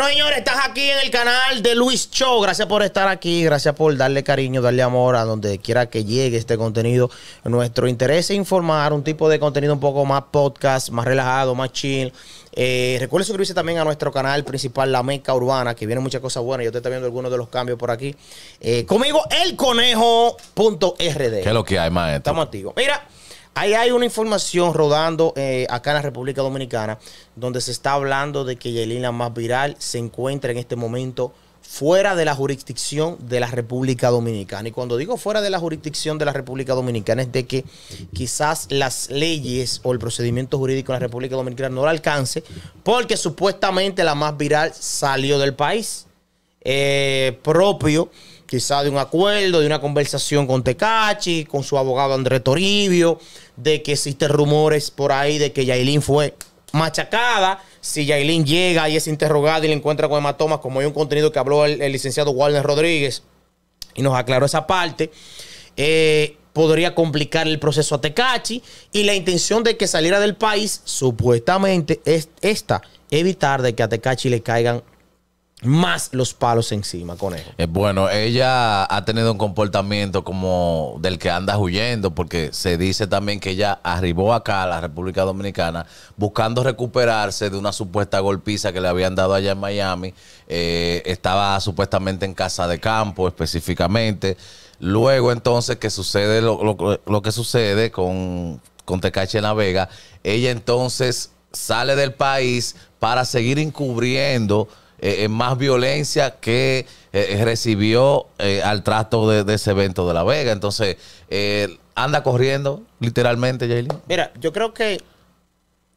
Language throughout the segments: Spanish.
Bueno, señores, estás aquí en el canal de Luis Show. Gracias por estar aquí, gracias por darle cariño, darle amor a donde quiera que llegue este contenido. Nuestro interés es informar un tipo de contenido un poco más podcast, más relajado, más chill. Eh, suscribirse también a nuestro canal principal, La Meca Urbana, que viene muchas cosas buenas. Yo te estoy viendo algunos de los cambios por aquí. Eh, conmigo, elconejo.rd. ¿Qué es lo que hay, maestro? Estamos activos. Mira. Ahí hay una información rodando eh, acá en la República Dominicana donde se está hablando de que Yelina Más Viral se encuentra en este momento fuera de la jurisdicción de la República Dominicana. Y cuando digo fuera de la jurisdicción de la República Dominicana es de que quizás las leyes o el procedimiento jurídico en la República Dominicana no la alcance porque supuestamente la más viral salió del país eh, propio quizás de un acuerdo, de una conversación con Tecachi, con su abogado André Toribio, de que existen rumores por ahí de que Yailin fue machacada. Si Yailin llega y es interrogada y le encuentra con hematomas, como hay un contenido que habló el, licenciado Walner Rodríguez y nos aclaró esa parte, eh, podría complicar el proceso a Tecachi. Y la intención de que saliera del país, supuestamente, es esta: evitar de que a Tecachi le caigan más los palos encima, conejo. es eh, bueno, ella ha tenido un comportamiento como del que anda huyendo, porque se dice también que ella arribó acá a la República Dominicana buscando recuperarse de una supuesta golpiza que le habían dado allá en Miami. Eh, estaba supuestamente en casa de campo específicamente. Luego entonces que sucede lo, que sucede con, con Tecache en la Vega, ella entonces sale del país para seguir encubriendo eh, eh, más violencia que eh, recibió al trato de, ese evento de La Vega. Entonces, anda corriendo, literalmente, Jaylin. Mira, yo creo que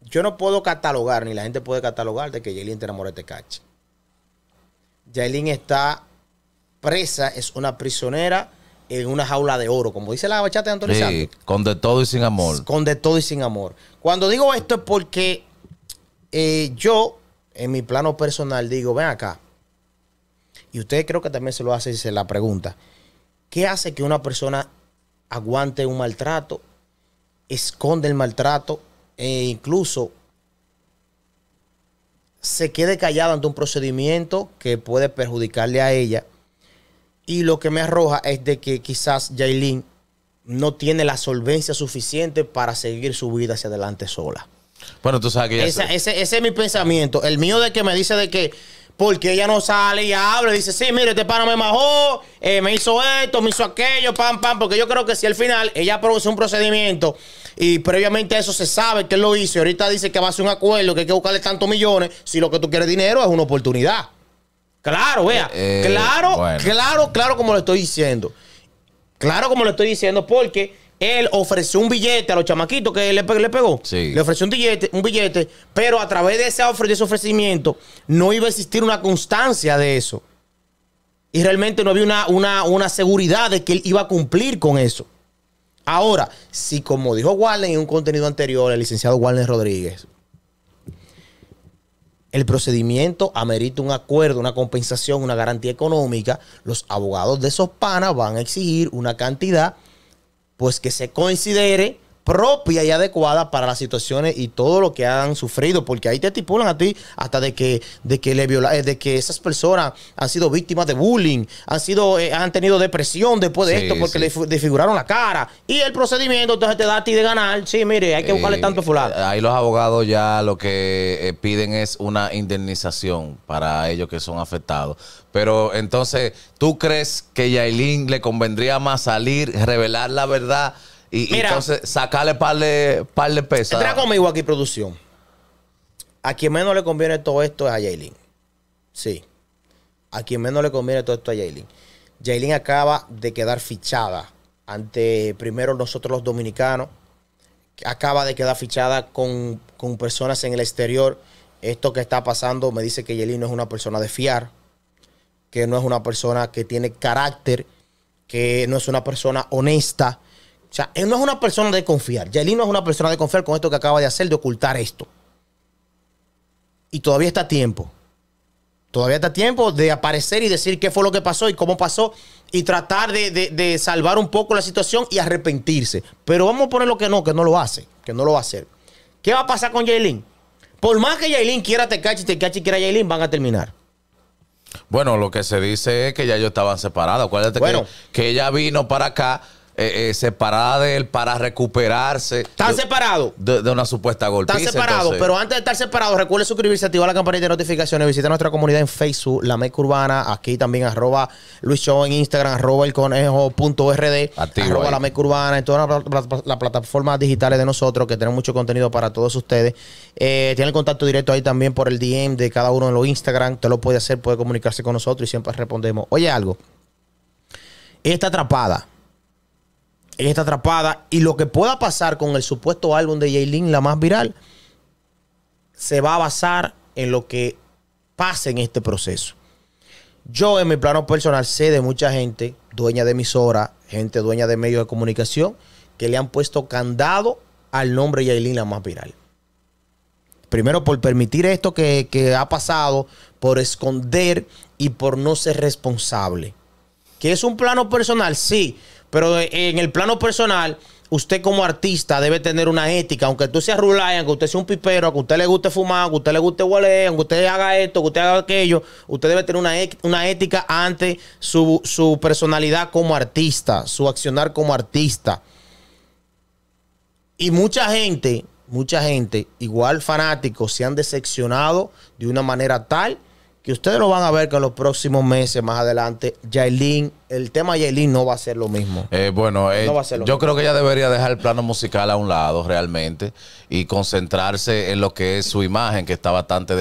yo no puedo catalogar, ni la gente puede catalogar de que Jaylin te enamoró de Tecachi. Este Jaylin está presa, es una prisionera en una jaula de oro, como dice la bachata de Antonio sí, Con de todo y sin amor. Con de todo y sin amor. Cuando digo esto es porque yo en mi plano personal digo, ven acá. Y usted creo que también se lo hace y se la pregunta. ¿Qué hace que una persona aguante un maltrato, esconde el maltrato e incluso se quede callada ante un procedimiento que puede perjudicarle a ella? Y lo que me arroja es de que quizás Jailin no tiene la solvencia suficiente para seguir su vida hacia adelante sola. Bueno, tú sabes que ese, es mi pensamiento. El mío de que me dice de que porque ella no sale y habla dice, sí, mire, este pana me majó, eh, me hizo esto, me hizo aquello, pam, pam, porque yo creo que si al final ella produce un procedimiento y previamente eso se sabe que él lo hizo ahorita dice que va a hacer un acuerdo, que hay que buscarle tantos millones, si lo que tú quieres dinero es una oportunidad. Claro, vea, eh, eh, claro, claro, claro como lo estoy diciendo. Claro como lo estoy diciendo porque él ofreció un billete a los chamaquitos que le, le pegó. Le ofreció un billete, un billete, pero a través de ese, de ese ofrecimiento no iba a existir una constancia de eso. Y realmente no había una, seguridad de que él iba a cumplir con eso. Ahora, si como dijo Warren en un contenido anterior, el licenciado Warren Rodríguez, el procedimiento amerita un acuerdo, una compensación, una garantía económica, los abogados de esos panas van a exigir una cantidad pues que se considere propia y adecuada para las situaciones y todo lo que han sufrido, porque ahí te estipulan a ti hasta de que, de que le viola, eh, de que esas personas han sido víctimas de bullying, han sido, eh, han tenido depresión después de esto porque le desfiguraron la cara. Y el procedimiento entonces te da a ti de ganar. Sí, mire, hay que eh, buscarle tanto fulano. Ahí los abogados ya lo que piden es una indemnización para ellos que son afectados. Pero entonces, ¿tú crees que Yailin le convendría más salir, revelar la verdad? Y, entonces sacarle par de, par de pesas. Entra conmigo aquí, producción. A quien menos le conviene todo esto es a Jaylin. Sí. A quien menos le conviene todo esto es a Jaylin. Jaylin acaba de quedar fichada ante primero nosotros los dominicanos. Acaba de quedar fichada con, personas en el exterior. Esto que está pasando me dice que Jaylin no es una persona de fiar, que no es una persona que tiene carácter, que no es una persona honesta o sea, él no es una persona de confiar. Jailín no es una persona de confiar con esto que acaba de hacer, de ocultar esto. Y todavía está a tiempo. Todavía está tiempo de aparecer y decir qué fue lo que pasó y cómo pasó. Y tratar de, salvar un poco la situación y arrepentirse. Pero vamos a poner lo que no, que no lo hace. Que no lo va a hacer. ¿Qué va a pasar con Jailín? Por más que Jailín quiera Tecachi, Tecachi quiera Jailín, van a terminar. Bueno, lo que se dice es que ya ellos estaban separados. Acuérdate que, que ella vino para acá eh, eh, separada de él para recuperarse. ¿Están separados? De, una supuesta golpiza. Están separados, pero antes de estar separados, recuerde suscribirse, activar la campanita de notificaciones, visita nuestra comunidad en Facebook, La Meca Urbana, aquí también arroba Luis Show en Instagram, arroba el arroba La Meca Urbana, en todas las plataformas digitales de nosotros, que tenemos mucho contenido para todos ustedes. Eh, tiene el contacto directo ahí también por el DM de cada uno En los Instagram, te lo puede hacer, puede comunicarse con nosotros y siempre respondemos. Oye, algo. está atrapada en esta atrapada y lo que pueda pasar con el supuesto álbum de Jaylin, la más viral, se va a basar en lo que pase en este proceso. Yo en mi plano personal sé de mucha gente, dueña de emisora, gente dueña de medios de comunicación, que le han puesto candado al nombre Yailin la más viral. Primero por permitir esto que, que, ha pasado, por esconder y por no ser responsable. Que es un plano personal, sí, pero en el plano personal, usted como artista debe tener una ética, aunque tú seas Rulayan, que usted sea un pipero, aunque a usted le guste fumar, aunque a usted le guste huele, aunque usted haga esto, que usted haga aquello, usted debe tener una, e, una ética ante su, su, personalidad como artista, su accionar como artista. Y mucha gente, mucha gente, igual fanáticos, se han decepcionado de una manera tal que ustedes lo van a ver que en los próximos meses más adelante, Yailin, el tema Yailin no va a ser lo mismo. Eh, bueno, eh, yo creo que ella debería dejar el plano musical a un lado realmente y concentrarse en lo que es su imagen, que está bastante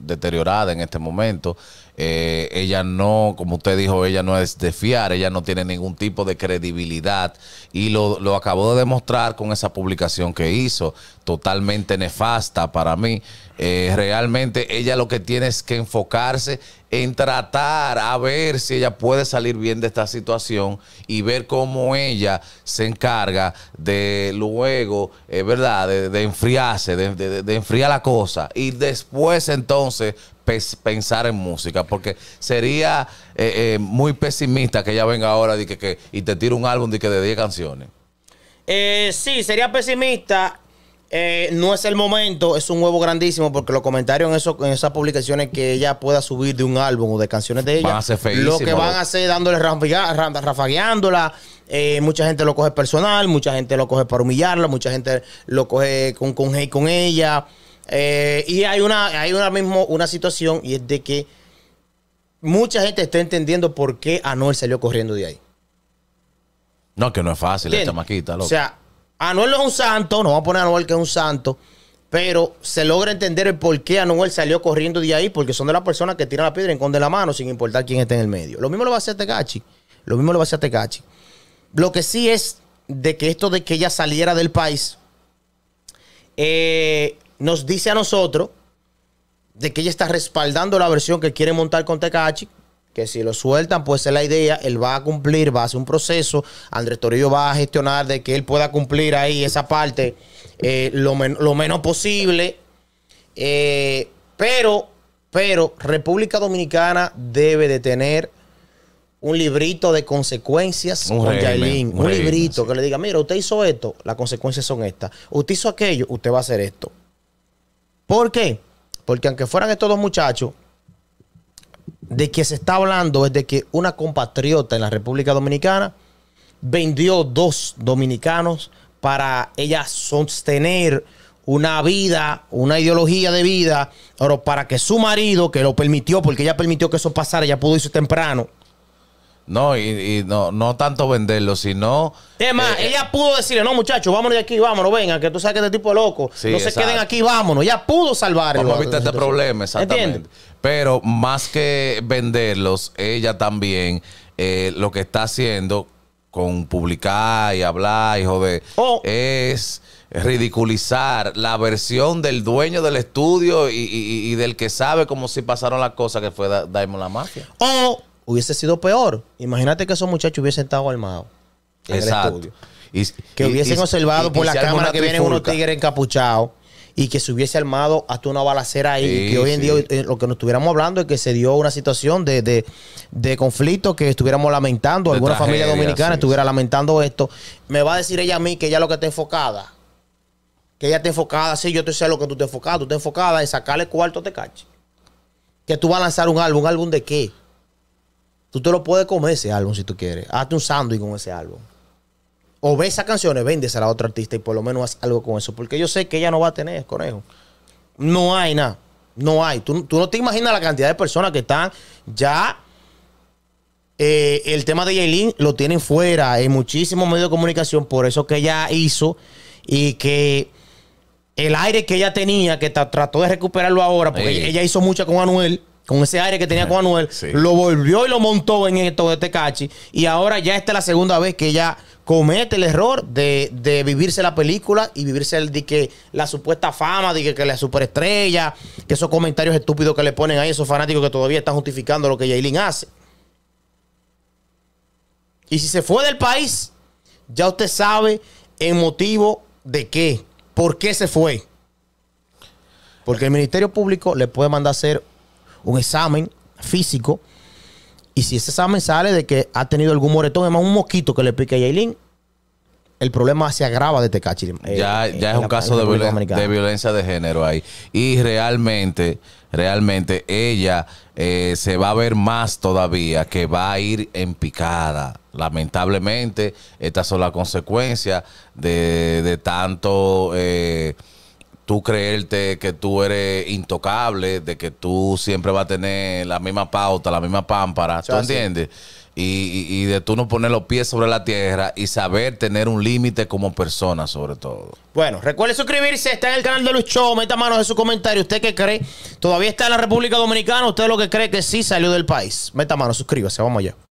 deteriorada en este momento. Eh, ella no, como usted dijo, ella no es de fiar, ella no tiene ningún tipo de credibilidad y lo, lo acabó de demostrar con esa publicación que hizo, totalmente nefasta para mí. Eh, realmente ella lo que tiene es que enfocarse en tratar a ver si ella puede salir bien de esta situación y ver cómo ella se encarga de luego, eh, ¿verdad?, de, enfriarse, de, enfriar la cosa y después entonces pensar en música, porque sería eh, eh, muy pesimista que ella venga ahora y, que, que, te tire un álbum de, que de 10 canciones. sí, sería pesimista eh, no es el momento, es un huevo grandísimo porque los comentarios en, eso, en esas publicaciones que ella pueda subir de un álbum o de canciones de ella, lo que van a hacer dándole rafagueándola. Eh, mucha gente lo coge personal, mucha gente lo coge para humillarla, mucha gente lo coge con, con con ella. Eh, y hay una, hay una mismo, una situación y es de que mucha gente está entendiendo por qué Anuel salió corriendo de ahí. No, que no es fácil esta maquita, loco. O sea, Anuel no es un santo, no va a poner a Anuel que es un santo, pero se logra entender el por qué Anuel salió corriendo de ahí, porque son de las personas que tiran la piedra en con de la mano sin importar quién esté en el medio. Lo mismo lo va a hacer Tecachi. Lo mismo lo va a hacer Tecachi. Lo que sí es de que esto de que ella saliera del país eh, nos dice a nosotros de que ella está respaldando la versión que quiere montar con Tecachi, que si lo sueltan, pues es la idea, él va a cumplir, va a hacer un proceso, Andrés Torillo va a gestionar de que él pueda cumplir ahí esa parte eh, lo, menos posible, eh, pero, pero República Dominicana debe de tener un librito de consecuencias un con un, librito que le diga, mira, usted hizo esto, las consecuencias son estas, usted hizo aquello, usted va a hacer esto. ¿Por qué? Porque aunque fueran estos dos muchachos, de que se está hablando es de que una compatriota en la República Dominicana vendió dos dominicanos para ella sostener una vida, una ideología de vida, para que su marido, que lo permitió, porque ella permitió que eso pasara, ella pudo irse temprano. No, y, no, no tanto venderlo, sino... Es eh, ella pudo decirle, no muchachos, vámonos de aquí, vámonos, vengan, que tú sabes que este tipo es loco, no se queden aquí, vámonos. Ella pudo salvarlo. Vamos a evitar este problema, exactamente. Pero más que venderlos, ella también eh, lo que está haciendo con publicar y hablar y joder oh. es ridiculizar la versión del dueño del estudio y, del que sabe cómo si pasaron las cosas que fue Daimon la mafia. O hubiese sido peor. Imagínate que esos muchachos hubiesen estado armados en el estudio. Y, que hubiesen observado por la cámara que vienen unos tigres encapuchados y que se hubiese armado hasta una balacera ahí. que hoy en día eh, lo que nos estuviéramos hablando es que se dio una situación de, conflicto que estuviéramos lamentando, alguna familia dominicana estuviera lamentando esto. Me va a decir ella a mí que ella lo que está enfocada, que ella está enfocada, sí, yo te sé lo que tú te enfocada, tú te enfocada en sacarle cuarto de este cache. Que tú vas a lanzar un álbum, ¿un álbum de qué? Tú te lo puedes comer ese álbum si tú quieres. Hazte un sándwich con ese álbum o ve esas canciones, véndese a la otra artista y por lo menos haz algo con eso. Porque yo sé que ella no va a tener, conejo. No hay nada. No hay. Tú, no te imaginas la cantidad de personas que están ya. Eh, el tema de Yailin lo tienen fuera en muchísimos medios de comunicación por eso que ella hizo y que el aire que ella tenía, que trató de recuperarlo ahora, porque ella hizo mucha con Anuel, con ese aire que tenía con Anuel, lo volvió y lo montó en esto de este cachi. Y ahora ya esta es la segunda vez que ella comete el error de, vivirse la película y vivirse el, de que la supuesta fama, de que, la superestrella, que esos comentarios estúpidos que le ponen ahí esos fanáticos que todavía están justificando lo que Yailin hace. Y si se fue del país, ya usted sabe el motivo de qué, por qué se fue. Porque el Ministerio Público le puede mandar a hacer un examen físico y si ese examen sale de que ha tenido algún moretón, además un mosquito que le pique a Yailin, el problema se agrava de Tecachi. Eh, ya, es un caso de, violencia de género ahí. Y realmente, realmente ella eh, se va a ver más todavía, que va a ir en picada. Lamentablemente, estas son las consecuencias de, de tanto eh, tú creerte que tú eres intocable, de que tú siempre vas a tener la misma pauta, la misma pámpara, ¿tú entiendes? Y, de tú no poner los pies sobre la tierra y saber tener un límite como persona, sobre todo. Bueno, recuerde suscribirse, está en el canal de Luis meta manos en su comentario. ¿Usted qué cree? ¿Todavía está en la República Dominicana? ¿Usted lo que cree que sí salió del país? Meta mano, suscríbase, vamos allá.